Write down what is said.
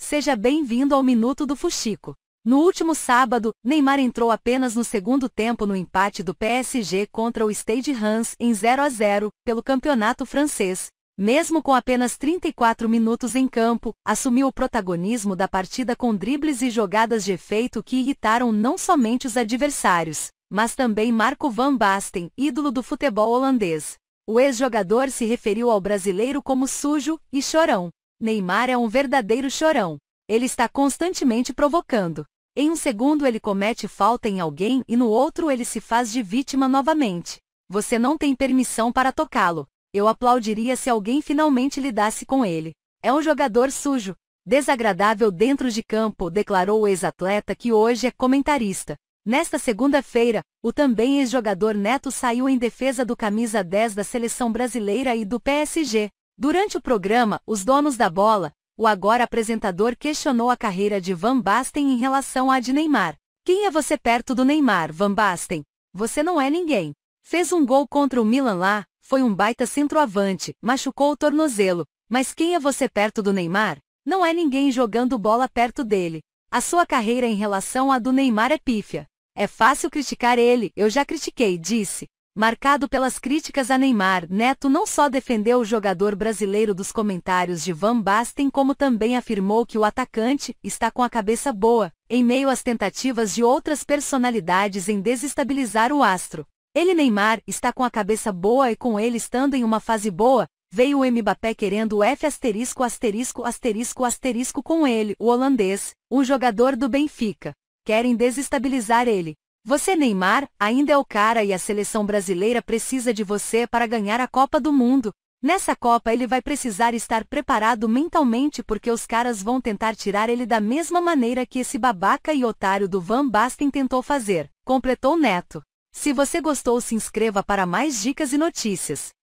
Seja bem-vindo ao Minuto do Fuxico. No último sábado, Neymar entrou apenas no segundo tempo no empate do PSG contra o Stade Reims em 0 a 0 pelo campeonato francês. Mesmo com apenas 34 minutos em campo, assumiu o protagonismo da partida com dribles e jogadas de efeito que irritaram não somente os adversários, mas também Marco Van Basten, ídolo do futebol holandês. O ex-jogador se referiu ao brasileiro como sujo e chorão. Neymar é um verdadeiro chorão. Ele está constantemente provocando. Em um segundo ele comete falta em alguém e no outro ele se faz de vítima novamente. Você não tem permissão para tocá-lo. Eu aplaudiria se alguém finalmente lidasse com ele. É um jogador sujo, desagradável dentro de campo, declarou o ex-atleta que hoje é comentarista. Nesta segunda-feira, o também ex-jogador Neto saiu em defesa do camisa 10 da seleção brasileira e do PSG, Durante o programa Os Donos da Bola, o agora apresentador questionou a carreira de Van Basten em relação à de Neymar. Quem é você perto do Neymar, Van Basten? Você não é ninguém. Fez um gol contra o Milan lá, foi um baita centroavante, machucou o tornozelo. Mas quem é você perto do Neymar? Não é ninguém jogando bola perto dele. A sua carreira em relação à do Neymar é pífia. É fácil criticar ele, eu já critiquei, disse. Marcado pelas críticas a Neymar, Neto não só defendeu o jogador brasileiro dos comentários de Van Basten como também afirmou que o atacante está com a cabeça boa, em meio às tentativas de outras personalidades em desestabilizar o astro. Ele Neymar está com a cabeça boa e com ele estando em uma fase boa, veio o Mbappé querendo o F asterisco asterisco asterisco asterisco com ele, o holandês, um jogador do Benfica. Querem desestabilizar ele. Você Neymar, ainda é o cara e a seleção brasileira precisa de você para ganhar a Copa do Mundo. Nessa Copa ele vai precisar estar preparado mentalmente porque os caras vão tentar tirar ele da mesma maneira que esse babaca e otário do Van Basten tentou fazer, completou Neto. Se você gostou se inscreva para mais dicas e notícias.